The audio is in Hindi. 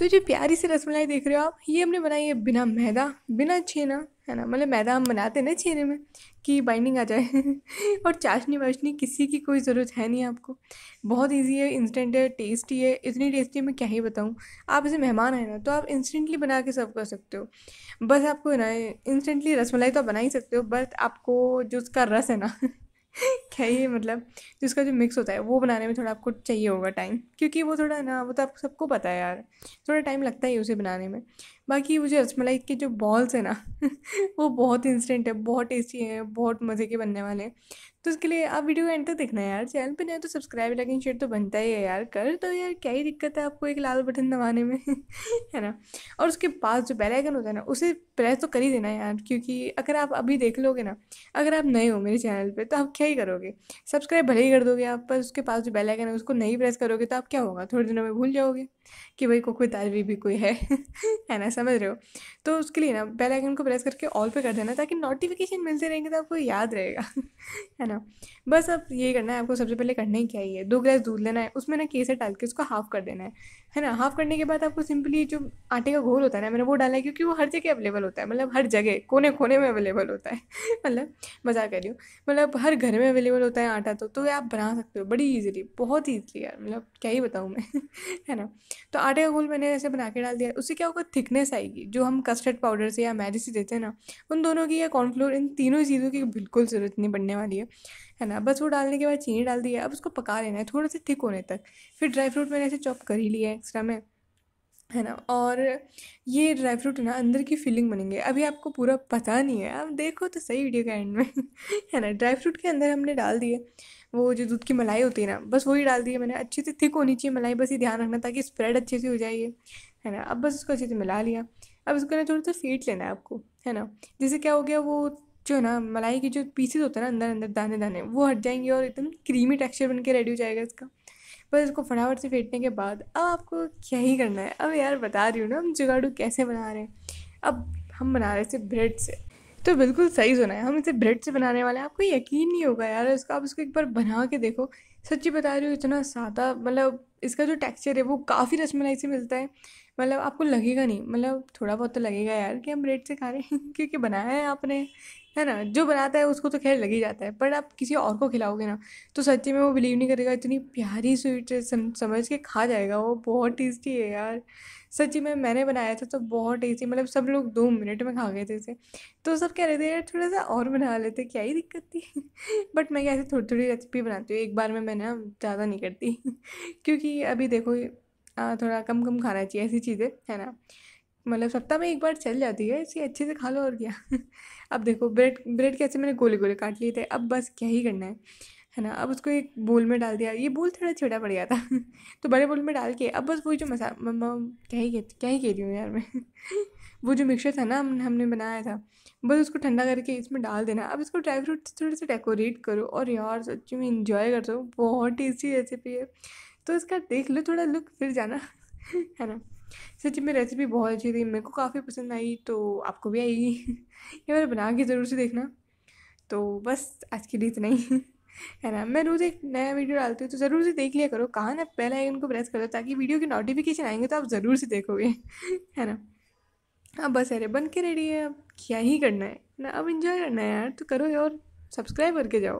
तो जो प्यारी सी रसमलाई देख रहे हो आप ये हमने बनाई है बिना मैदा बिना छेना है ना मतलब मैदा हम बनाते हैं ना छेने में कि बाइंडिंग आ जाए और चाशनी वाशनी किसी की कोई ज़रूरत है नहीं आपको बहुत इजी है इंस्टेंट है टेस्टी है इतनी टेस्टी है मैं क्या ही बताऊँ आप इसे मेहमान आए ना तो आप इंस्टेंटली बना के सर्व कर सकते हो बस आपको ना इंस्टेंटली रसमलाई तो आप बना ही सकते हो बट आपको जो उसका रस है ना क्या ही मतलब जिसका तो जो मिक्स होता है वो बनाने में थोड़ा आपको चाहिए होगा टाइम क्योंकि वो थोड़ा ना वो तो आप सबको पता है यार थोड़ा टाइम लगता ही उसे बनाने में बाकी वो जो रसमलाई के जो बॉल्स हैं ना वो बहुत इंस्टेंट है बहुत टेस्टी है बहुत मज़े के बनने वाले हैं तो उसके लिए आप वीडियो एंड तक देखना है यार चैनल पे नहीं तो सब्सक्राइब लाइक एंड शेयर तो बनता ही है यार कर तो यार क्या ही दिक्कत है आपको एक लाल बटन दबाने में है ना और उसके पास जो बेल आइकन होता है ना उसे प्रेस तो कर ही देना यार क्योंकि अगर आप अभी देख लोगे ना अगर आप नए हो मेरे चैनल पर तो आप क्या ही करोगे करोगे सब्सक्राइब भले ही कर दोगे आप पर उसके पास जो बेल आइकन है उसको नहीं प्रेस करोगे तो आप क्या होगा थोड़े दिनों में भूल जाओगे कि भाई कोई तारवी भी कोई है है ना समझ रहे हो तो उसके लिए ना बेल आइकन को प्रेस करके ऑल पे कर देना ताकि नोटिफिकेशन मिलते रहेंगे तो आपको याद रहेगा है ना बस अब ये करना है आपको सबसे पहले करना ही क्या ही है दो ग्लास दूध लेना है उसमें ना केसर डाल के उसको हाफ़ कर देना है है ना हाफ़ करने के बाद आपको सिंपली जो आटे का घोल होता है ना मैंने वो डाला है क्योंकि वो हर जगह अवेलेबल होता है मतलब हर जगह कोने कोने में अवेलेबल होता है मतलब मज़ा कर रही हूँ मतलब हर घर में अवेलेबल अवेलेबल होता है आटा तो तो आप बना सकते हो बड़ी ईजिली बहुत ईजिली यार मतलब क्या ही बताऊँ मैं है ना तो आटे का घोल मैंने ऐसे बना के डाल दिया उससे क्या होगा थिकनेस आएगी जो हम कस्टर्ड पाउडर से या मैदे से देते हैं ना उन दोनों की या कॉर्नफ्लोर इन तीनों चीज़ों की बिल्कुल ज़रूरत नहीं पड़ने वाली है है ना बस वो डालने के बाद चीनी डाल दी है अब उसको पका लेना है थोड़ा सा थिक होने तक फिर ड्राई फ्रूट मैंने ऐसे चॉप कर ही लिया है एक्स्ट्रा में है ना और ये ड्राई फ्रूट है ना अंदर की फीलिंग बनेंगे अभी आपको पूरा पता नहीं है आप देखो तो सही वीडियो के एंड में है ना ड्राई फ्रूट के अंदर हमने डाल दिए वो जो दूध की मलाई होती है ना बस वही डाल दी है मैंने अच्छे से थिक होनी चाहिए मलाई बस ये ध्यान रखना ताकि स्प्रेड अच्छे से हो जाए है ना अब बस उसको अच्छे से मिला लिया अब इसको ना थोड़ा सा फेट लेना है आपको है ना जैसे क्या हो गया वो जो है ना मलाई के जो पीसेस होते हैं ना अंदर अंदर दाने दाने वो हट जाएंगे और एकदम क्रीमी टेक्सचर बन के रेडी हो जाएगा इसका बस इसको फटाफट से फेंटने के बाद अब आपको क्या ही करना है अब यार बता रही हूँ ना हम जुगाड़ू कैसे बना रहे हैं अब हम बना रहे थे ब्रेड से तो बिल्कुल सही सुना है हम इसे ब्रेड से बनाने वाले हैं आपको यकीन नहीं होगा यार इसका आप इसको एक बार बना के देखो सच्ची बता रही हूँ इतना सादा मतलब इसका जो टेक्सचर है वो काफ़ी रसमलाई से मिलता है मतलब आपको लगेगा नहीं मतलब थोड़ा बहुत तो लगेगा यार कि हम ब्रेड से खा रहे हैं क्योंकि बनाया है आपने है ना जो बनाता है उसको तो खैर लग ही जाता है पर आप किसी और को खिलाओगे ना तो सच्ची में वो बिलीव नहीं करेगा इतनी प्यारी स्वीट सम, समझ के खा जाएगा वो बहुत टेस्टी है यार सच्ची में मैंने बनाया था तो बहुत टेस्टी मतलब सब लोग दो मिनट में खा गए थे इसे तो सब कह रहे थे यार थोड़ा सा और बना लेते क्या ही दिक्कत थी बट मैं कैसे थोड़ी थोड़ी रेसिपी बनाती हूँ एक बार में मैं ना ज़्यादा नहीं करती क्योंकि अभी देखो थोड़ा कम कम खाना चाहिए ऐसी चीज़ें है ना मतलब सप्ताह में एक बार चल जाती है इसे अच्छे से खा लो और क्या अब देखो ब्रेड ब्रेड कैसे मैंने गोले गोले काट लिए थे अब बस क्या ही करना है है ना अब उसको एक बोल में डाल दिया ये बोल थोड़ा छोटा पड़ गया था तो बड़े बोल में डाल के अब बस वही जो मसा मम्मा क्या ही कहती क्या ही कह रही हूँ यार मैं वो जो मिक्सर था ना हम हमने बनाया था बस उसको ठंडा करके इसमें डाल देना अब इसको ड्राई फ्रूट थोड़े से डेकोरेट करो और यार सच्ची में इंजॉय कर दो बहुत टेस्टी रेसिपी है तो इसका देख लो थोड़ा लुक फिर जाना है ना सच में रेसिपी बहुत अच्छी थी मेरे को काफ़ी पसंद आई तो आपको भी आएगी ये मैंने बना के ज़रूर से देखना तो बस आज के लिए इतना ही है ना मैं रोज़ एक नया वीडियो डालती हूँ तो ज़रूर से देख लिया करो कहाँ ना पहला आइकन को प्रेस करो ताकि वीडियो के नोटिफिकेशन आएंगे तो आप ज़रूर से देखोगे है ना अब बस अरे बन के रेडी है अब क्या ही करना है ना अब इन्जॉय करना है यार तो करो और सब्सक्राइब करके जाओ